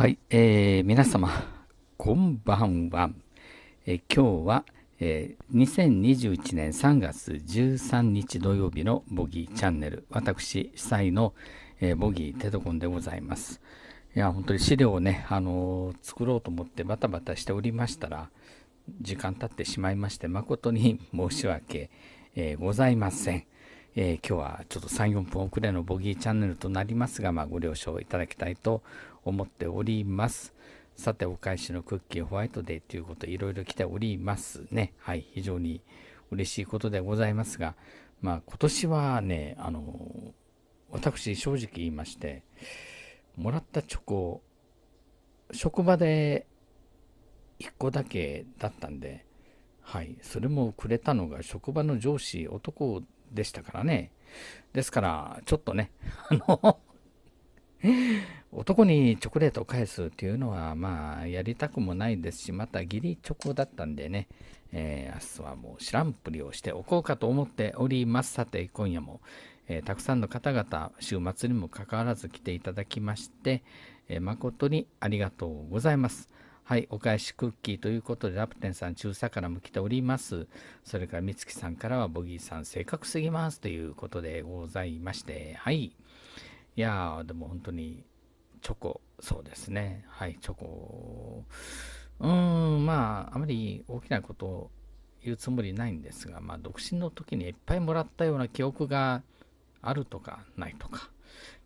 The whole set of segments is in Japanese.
はい、えー、皆様、こんばんは。え今日は、えー、2021年3月13日土曜日のボギーチャンネル、私主催の、えー、ボギーテトコンでございます。いや、本当に資料をね、あのー、作ろうと思ってバタバタしておりましたら、時間経ってしまいまして、誠に申し訳、えー、ございません。えー、今日はちょっと34分遅れのボギーチャンネルとなりますが、まあ、ご了承いただきたいと思っております。さて、お返しのクッキーホワイトデーということいろいろ来ておりますね。はい、非常に嬉しいことでございますが、まあ今年はね、あの、私正直言いまして、もらったチョコ、職場で1個だけだったんで、はい、それもくれたのが職場の上司、男でしたからね。ですから、ちょっとね、あの 男にチョコレートを返すっていうのは、まあ、やりたくもないですし、また義理チョコだったんでね、えー、明日はもう知らんぷりをしておこうかと思っております。さて、今夜も、えー、たくさんの方々、週末にもかかわらず来ていただきまして、えー、誠にありがとうございます。はい、お返しクッキーということで、ラプテンさん、中佐からも来ております。それから、美月さんからは、ボギーさん、正確すぎますということでございまして、はい。いやー、でも本当に、チョコ、そうですね。はい、チョコ。うーん、まあ、あまり大きなことを言うつもりないんですが、まあ、独身の時にいっぱいもらったような記憶があるとか、ないとか。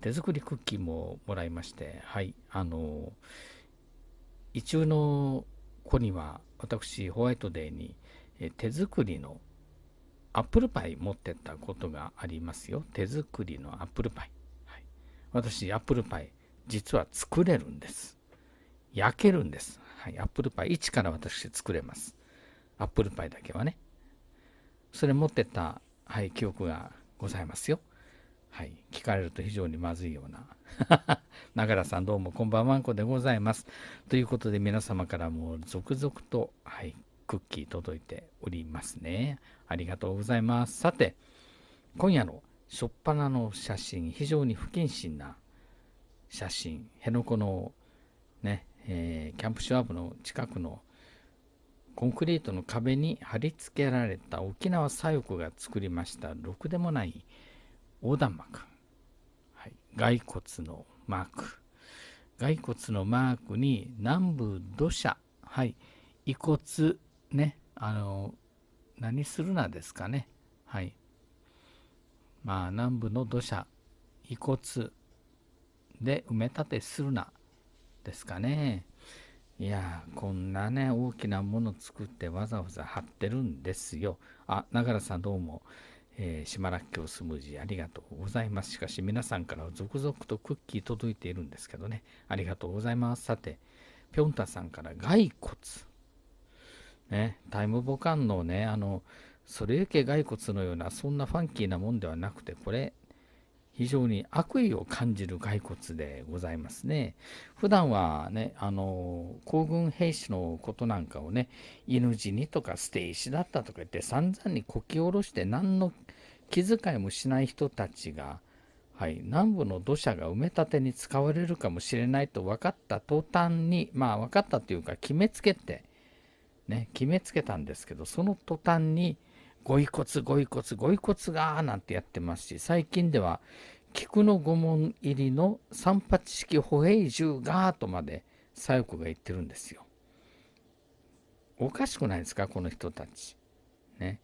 手作りクッキーももらいまして、はい、あのー一応の子には私ホワイトデーに手作りのアップルパイ持ってったことがありますよ手作りのアップルパイ、はい、私アップルパイ実は作れるんです焼けるんです、はい、アップルパイ一から私作れますアップルパイだけはねそれ持ってった、はい、記憶がございますよはい、聞かれると非常にまずいような。長良さんどうもこんばんはんこでございます。ということで皆様からも続々と、はい、クッキー届いておりますね。ありがとうございます。さて、今夜の初っぱなの写真、非常に不謹慎な写真、辺野古のね、えー、キャンプシュアーブの近くのコンクリートの壁に貼り付けられた沖縄左翼が作りましたろくでもない横断幕、はい、骸骨のマーク骸骨のマークに南部土砂、はい、遺骨ねあの何するなですかねはいまあ南部の土砂遺骨で埋め立てするなですかねいやこんなね大きなもの作ってわざわざ貼ってるんですよあ長良さんどうもえ島らっきょうスムージーありがとうございます。しかし皆さんから続々とクッキー届いているんですけどね。ありがとうございます。さて、ぴょんたさんから骸骨。ね、タイムボカンのね、あの、それゆけ骸骨のような、そんなファンキーなもんではなくて、これ、非常に悪意を感じる骸骨でございますね。普段はね、あの、皇軍兵士のことなんかをね、犬死にとか捨て石だったとか言って散々にこき下ろして何の気遣いもしない人たちが、はい、南部の土砂が埋め立てに使われるかもしれないと分かった途端に、まあ分かったというか決めつけて、ね、決めつけたんですけど、その途端に、ご遺骨、ご遺骨、ご遺骨が、なんてやってますし、最近では、菊の御門入りの三八式歩兵銃が、とまで左翼が言ってるんですよ。おかしくないですか、この人たち。ね。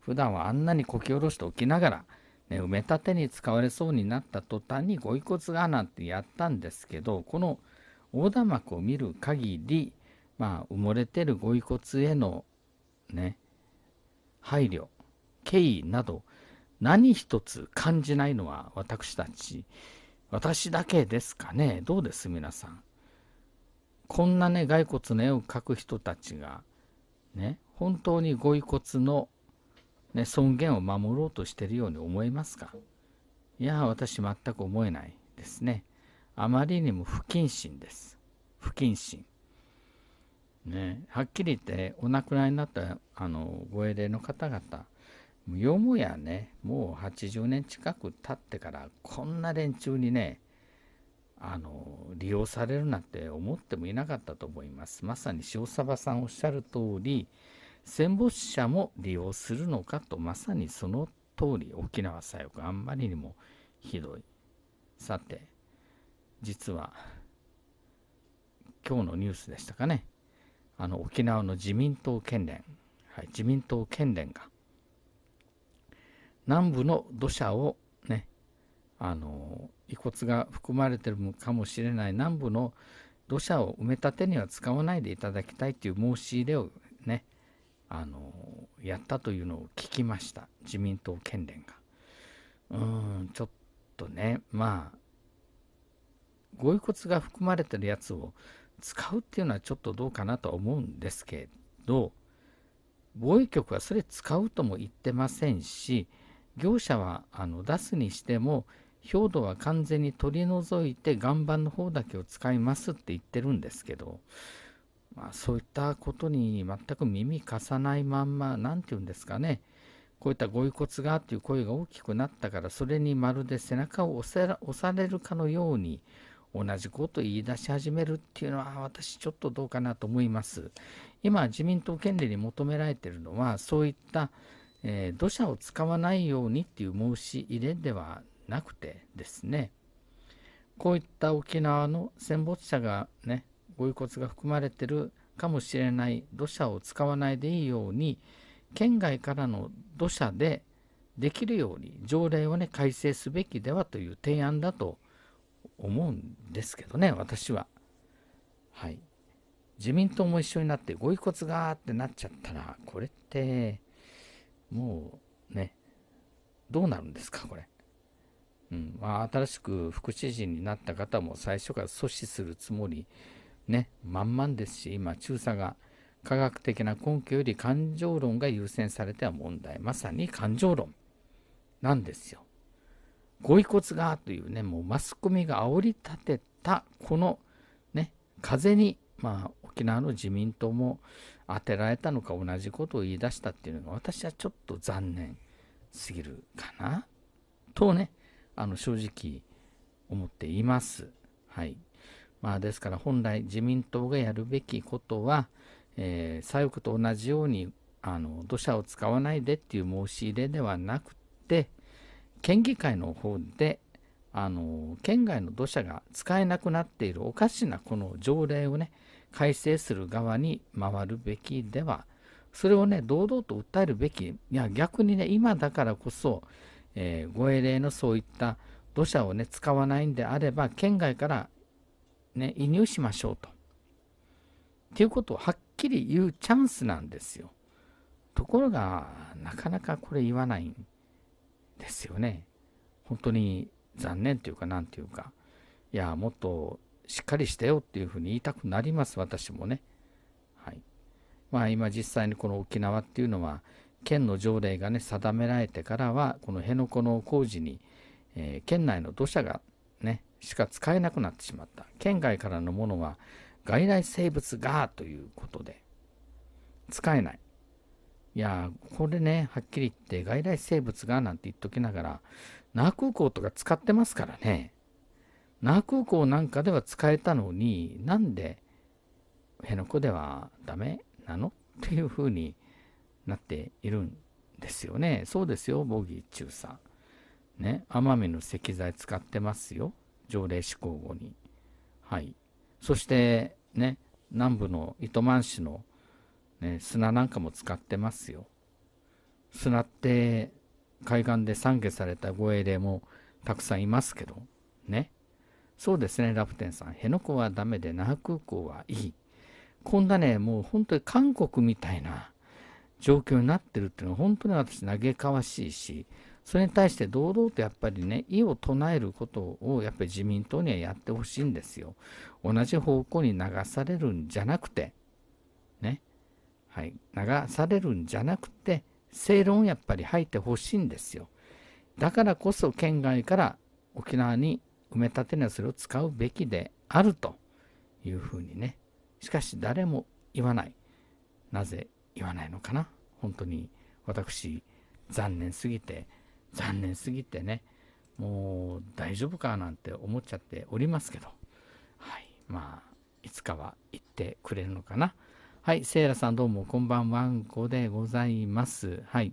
普段はあんなにこき下ろしておきながら、ね、埋め立てに使われそうになった途端にご遺骨がなんてやったんですけど、この横断幕を見る限り、まあ、埋もれてるご遺骨へのね、配慮、敬意など何一つ感じないのは私たち、私だけですかね。どうです皆さん。こんなね、骸骨の絵を描く人たちが、ね、本当にご遺骨の、ね、尊厳を守ろうとしているように思えますかいや、私全く思えないですね。あまりにも不謹慎です。不謹慎。ね、はっきり言ってお亡くなりになったあのご英霊の方々よもやねもう80年近く経ってからこんな連中にねあの利用されるなんて思ってもいなかったと思いますまさに塩沢さんおっしゃる通り戦没者も利用するのかとまさにその通り沖縄左翼あんまりにもひどいさて実は今日のニュースでしたかねあの沖縄の自民党県連、はい、自民党県連が南部の土砂をねあの遺骨が含まれてるかもしれない南部の土砂を埋め立てには使わないでいただきたいという申し入れをねあのやったというのを聞きました自民党県連が。うんちょっとねまあご遺骨が含まれてるやつを使うっていうのはちょっとどうかなと思うんですけど防衛局はそれ使うとも言ってませんし業者はあの出すにしても表土は完全に取り除いて岩盤の方だけを使いますって言ってるんですけど、まあ、そういったことに全く耳貸さないまんま何て言うんですかねこういったご遺骨がっていう声が大きくなったからそれにまるで背中を押されるかのように同じことを言い出し始めるっていうのは私ちょっとどうかなと思います。今自民党権利に求められているのはそういった、えー、土砂を使わないようにっていう申し入れではなくてですねこういった沖縄の戦没者がねご遺骨が含まれてるかもしれない土砂を使わないでいいように県外からの土砂でできるように条例をね改正すべきではという提案だと思うんですけどね、私は。はい。自民党も一緒になって、ご遺骨がーってなっちゃったら、これって、もうね、どうなるんですか、これ。うんまあ、新しく副知事になった方も最初から阻止するつもり、ね、満々ですし、今、中佐が科学的な根拠より感情論が優先されては問題、まさに感情論なんですよ。ご遺骨がというね、もうマスコミが煽り立てた、このね、風に、まあ、沖縄の自民党も当てられたのか同じことを言い出したっていうのが、私はちょっと残念すぎるかな、とね、あの、正直思っています。はい。まあ、ですから本来自民党がやるべきことは、えー、左翼と同じようにあの土砂を使わないでっていう申し入れではなくて、県議会の方であの県外の土砂が使えなくなっているおかしなこの条例をね改正する側に回るべきではそれをね堂々と訴えるべきいや逆にね今だからこそ、えー、ご英霊のそういった土砂をね使わないんであれば県外からね移入しましょうと。っていうことをはっきり言うチャンスなんですよ。ところがなかなかこれ言わないんですよね。本当に残念というか、なんていうか、いや、もっとしっかりしてよっていうふうに言いたくなります、私もね。はい。まあ今実際にこの沖縄っていうのは、県の条例がね、定められてからは、この辺野古の工事に、えー、県内の土砂がね、しか使えなくなってしまった。県外からのものは、外来生物がということで、使えない。いやこれね、はっきり言って、外来生物がなんて言っときながら、那覇空港とか使ってますからね。那覇空港なんかでは使えたのに、なんで、辺野古ではダメなのっていうふうになっているんですよね。そうですよ、ボギー中佐。ね、奄美の石材使ってますよ。条例施行後に。はい。そして、ね、南部の糸満市のね、砂なんかも使ってますよ。砂って海岸で散下された護衛霊もたくさんいますけど、ね。そうですね、ラプテンさん。辺野古はダメで那覇空港はいい。こんなね、もう本当に韓国みたいな状況になってるっていうのは本当に私嘆かわしいし、それに対して堂々とやっぱりね、意を唱えることをやっぱり自民党にはやってほしいんですよ。同じ方向に流されるんじゃなくて、はい、流されるんじゃなくて正論やっぱり吐いてほしいんですよだからこそ県外から沖縄に埋め立てのそれを使うべきであるというふうにねしかし誰も言わないなぜ言わないのかな本当に私残念すぎて残念すぎてねもう大丈夫かなんて思っちゃっておりますけど、はい、まあいつかは言ってくれるのかな。はい、セイラさんどうもこんばんはんこでございます。はい。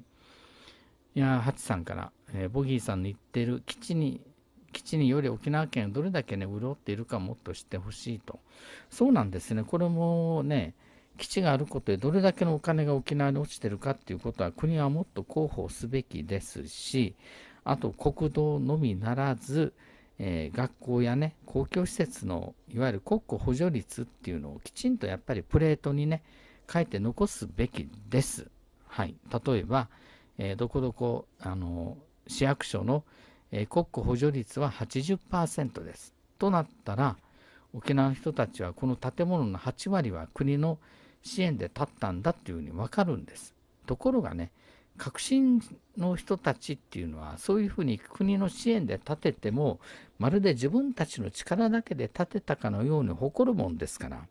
いやハチさんから、えー、ボギーさんの言ってる基地に、基地により沖縄県どれだけね、潤っているかもっと知ってほしいと。そうなんですね。これもね、基地があることでどれだけのお金が沖縄に落ちてるかっていうことは国はもっと広報すべきですし、あと国道のみならず、えー、学校やね公共施設のいわゆる国庫補助率っていうのをきちんとやっぱりプレートにね書いて残すべきです。はい、例えば、えー、どこどこあの市役所の、えー、国庫補助率は80%です。となったら沖縄の人たちはこの建物の8割は国の支援で建ったんだっていうふうに分かるんです。ところがね革新の人たちっていうのはそういうふうに国の支援で建ててもまるで自分たちの力だけで建てたかのように誇るもんですから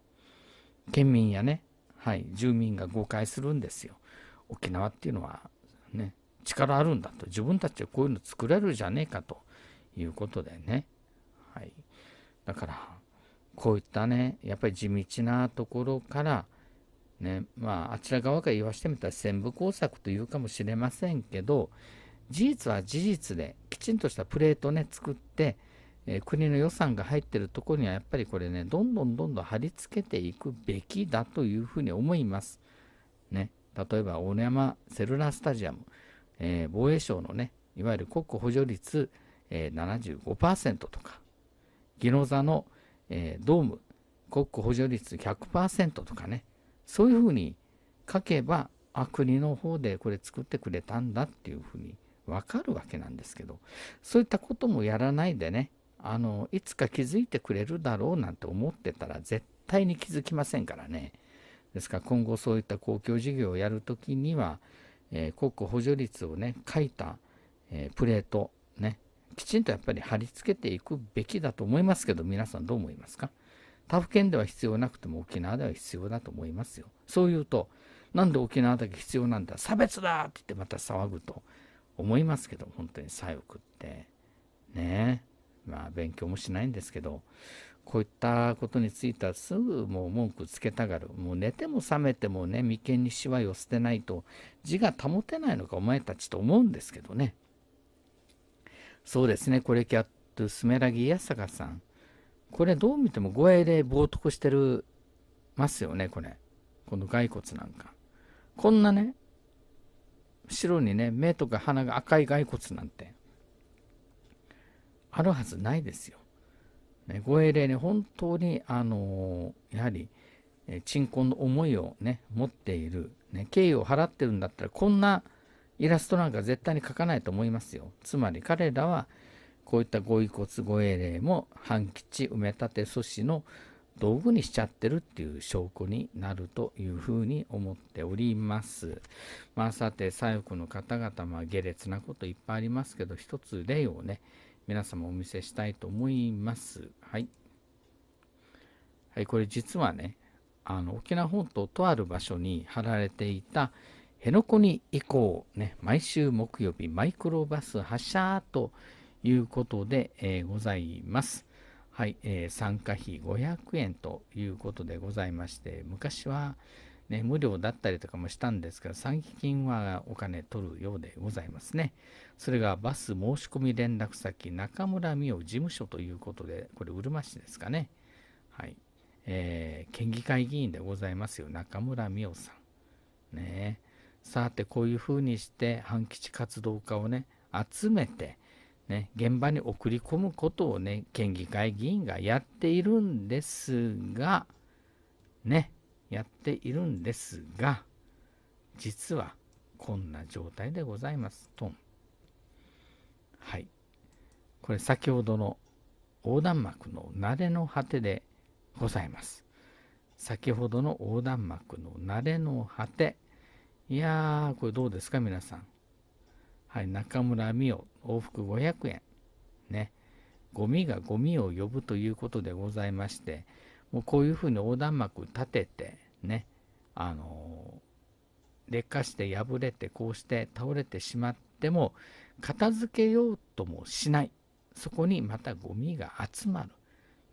県民やね、はい、住民が誤解するんですよ。沖縄っていうのはね力あるんだと自分たちはこういうの作れるじゃねえかということでね、はい、だからこういったねやっぱり地道なところからね、まあ、あちら側から言わしてみたら戦部工作というかもしれませんけど、事実は事実で、きちんとしたプレートをね、作って、え国の予算が入ってるところにはやっぱりこれね、どんどんどんどん貼り付けていくべきだというふうに思います。ね、例えば大山セルラースタジアム、えー、防衛省のね、いわゆる国庫補助率、えー、75%とか、宜野座の、えー、ドーム、国庫補助率100%とかね、そういうふうに書けば、あ、国の方でこれ作ってくれたんだっていうふうにわかるわけなんですけど、そういったこともやらないでね、あの、いつか気づいてくれるだろうなんて思ってたら絶対に気づきませんからね。ですから今後そういった公共事業をやるときには、えー、国庫補助率をね、書いた、えー、プレート、ね、きちんとやっぱり貼り付けていくべきだと思いますけど、皆さんどう思いますか他府県では必要なくても沖縄では必要だと思いますよ。そう言うと、なんで沖縄だけ必要なんだ、差別だって言ってまた騒ぐと思いますけど、本当に左翼って。ねまあ勉強もしないんですけど、こういったことについてはすぐもう文句つけたがる。もう寝ても覚めてもね、眉間にしわ寄せてないと字が保てないのかお前たちと思うんですけどね。そうですね、これキャットスメラギヤサさん。これどう見ても護衛で冒涜してるますよね、これ。この骸骨なんか。こんなね、白にね、目とか鼻が赤い骸骨なんて、あるはずないですよ。ね、護衛霊ね、本当に、あのー、やはり、え鎮魂の思いをね、持っている、ね、敬意を払ってるんだったら、こんなイラストなんか絶対に描かないと思いますよ。つまり彼らは、こういったご遺骨ご英霊も半吉埋め立て阻止の道具にしちゃってるっていう証拠になるというふうに思っております。まあさて左翼の方々、まあ、下劣なこといっぱいありますけど一つ例をね皆様お見せしたいと思います。はい。はい、これ実はねあの沖縄本島とある場所に貼られていた辺野古に行こう、ね、毎週木曜日マイクロバス発車ということで、えー、ございます。はい、えー、参加費500円ということでございまして、昔は、ね、無料だったりとかもしたんですが、参議金はお金取るようでございますね。それがバス申し込み連絡先、中村美桜事務所ということで、これ、うるま市ですかね。はい。えー、県議会議員でございますよ、中村美桜さん。ねさて、こういうふうにして、半吉活動家をね、集めて、ね、現場に送り込むことをね、県議会議員がやっているんですが、ね、やっているんですが、実はこんな状態でございますと。はい。これ先ほどの横断幕の慣れの果てでございます。先ほどの横断幕の慣れの果て。いやー、これどうですか皆さん。はい、中村美代、往復500円。ね。ゴミがゴミを呼ぶということでございまして、もうこういうふうに横断幕立てて、ね、あの劣化して破れて、こうして倒れてしまっても、片付けようともしない。そこにまたゴミが集まる。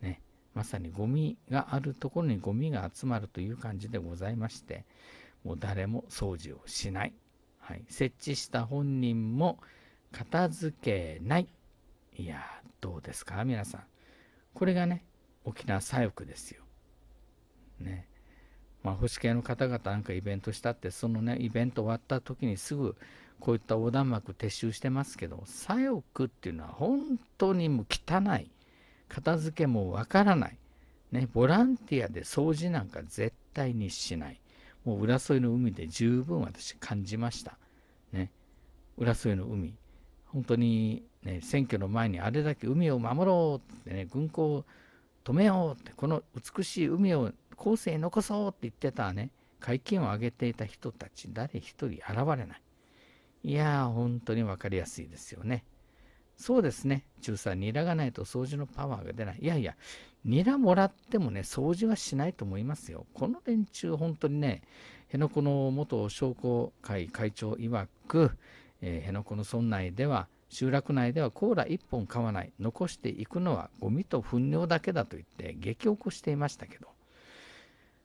ね、まさにゴミがあるところにゴミが集まるという感じでございまして、もう誰も掃除をしない。はい、設置した本人も片付けない。いやどうですか皆さん。これがね、沖縄左翼ですよ。ね。まあ、保守系の方々なんかイベントしたって、そのね、イベント終わった時にすぐ、こういった横断幕撤収してますけど、左翼っていうのは本当にもう汚い。片付けもわからない。ね、ボランティアで掃除なんか絶対にしない。もう浦添の海で十分私感じました。ね。浦添の海。本当に、ね、選挙の前にあれだけ海を守ろうってね、軍港を止めようって、この美しい海を後世に残そうって言ってたね、会見を挙げていた人たち、誰一人現れない。いやー、本当に分かりやすいですよね。そうですね。中3にいらがないと掃除のパワーが出ない。いやいや、ニラもらってもね、掃除はしないと思いますよ。この連中、本当にね、辺野古の元商工会会長曰く、えー、辺野古の村内では、集落内ではコーラ1本買わない、残していくのはゴミと糞尿だけだと言って激おこしていましたけど、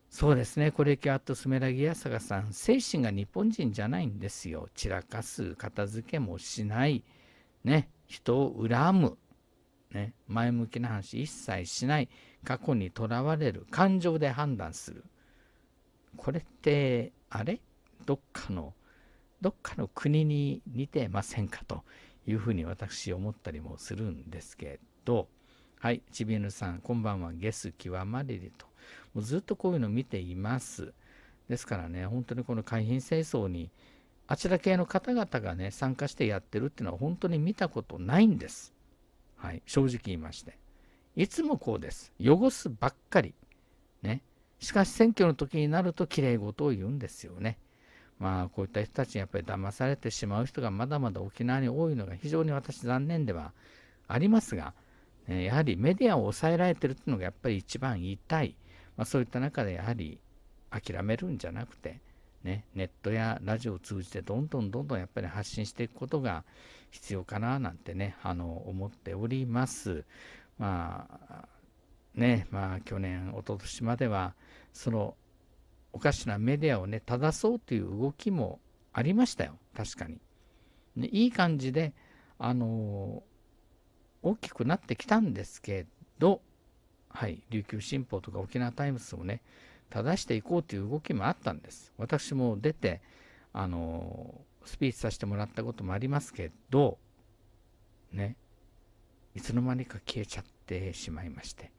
そうですね、これキアットスメラギヤサガさん、精神が日本人じゃないんですよ。散らかす、片付けもしない、ね、人を恨む、ね、前向きな話一切しない過去にとらわれる感情で判断するこれってあれどっかのどっかの国に似てませんかというふうに私思ったりもするんですけどはいちびぬさんこんばんはゲス極まりりともうずっとこういうの見ていますですからね本当にこの海浜清掃にあちら系の方々がね参加してやってるっていうのは本当に見たことないんですはい、正直言いまして。いつもこうです。汚すばっかり。ね。しかし選挙の時になるときれい事を言うんですよね。まあこういった人たちにやっぱり騙されてしまう人がまだまだ沖縄に多いのが非常に私残念ではありますが、ね、やはりメディアを抑えられてるっていうのがやっぱり一番痛い。まあ、そういった中でやはり諦めるんじゃなくて、ね、ネットやラジオを通じてどんどんどんどんやっぱり発信していくことが必要かななんてね、あの、思っております。まあ、ね、まあ去年、一昨年までは、そのおかしなメディアをね、正そうという動きもありましたよ、確かに。ね、いい感じで、あの大きくなってきたんですけど、はい、琉球新報とか沖縄タイムズもね、正していこうという動きもあったんです。私も出て、あの、スピーチさせてもらったこともありますけど、ね、いつの間にか消えちゃってしまいまして、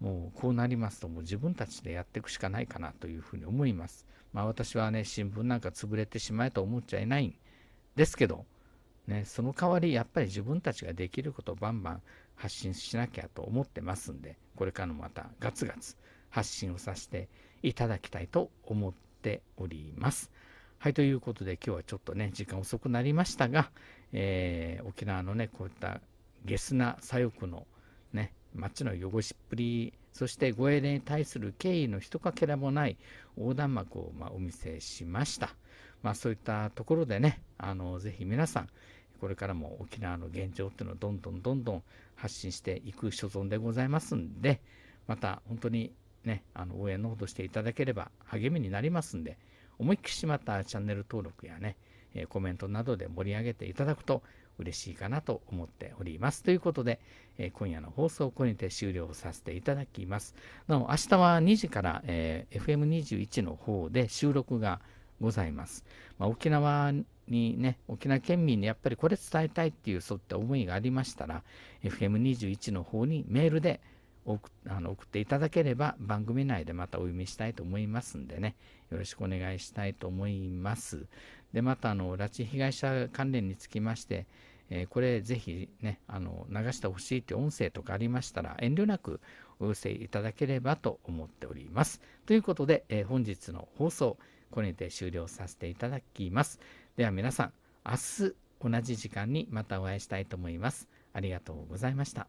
もうこうなりますと、もう自分たちでやっていくしかないかなというふうに思います。まあ私はね、新聞なんか潰れてしまえと思っちゃいないんですけど、ね、その代わりやっぱり自分たちができることをバンバン発信しなきゃと思ってますんで、これからもまたガツガツ発信をさせていただきたいと思っております。はい、ということで今日はちょっとね、時間遅くなりましたが、えー、沖縄のね、こういったゲスな左翼のね、街の汚しっぷり、そして護衛霊に対する敬意のひとかけらもない横断幕をまお見せしました。まあ、そういったところでね、あのぜひ皆さん、これからも沖縄の現状っていうのをどんどんどんどん発信していく所存でございますんで、また本当にね、あの応援のほどしていただければ励みになりますんで、思いっきしまたチャンネル登録やね、えコメントなどで盛り上げていただくと嬉しいかなと思っております。ということで、え今夜の放送をこにて終了させていただきます。なお、明日は2時から、えー、FM21 の方で収録がございます。まあ、沖縄にね、沖縄県民にやっぱりこれ伝えたいっていうそういった思いがありましたら、FM21 の方にメールで送あの送っていただければ番組内でまたお読みしたいと思いますんでね、よろしくお願いしたいと思います。で、また、あの、拉致被害者関連につきまして、えー、これぜひね、あの、流してほしいって音声とかありましたら、遠慮なくお寄せいただければと思っております。ということで、えー、本日の放送、これにて終了させていただきます。では皆さん、明日同じ時間にまたお会いしたいと思います。ありがとうございました。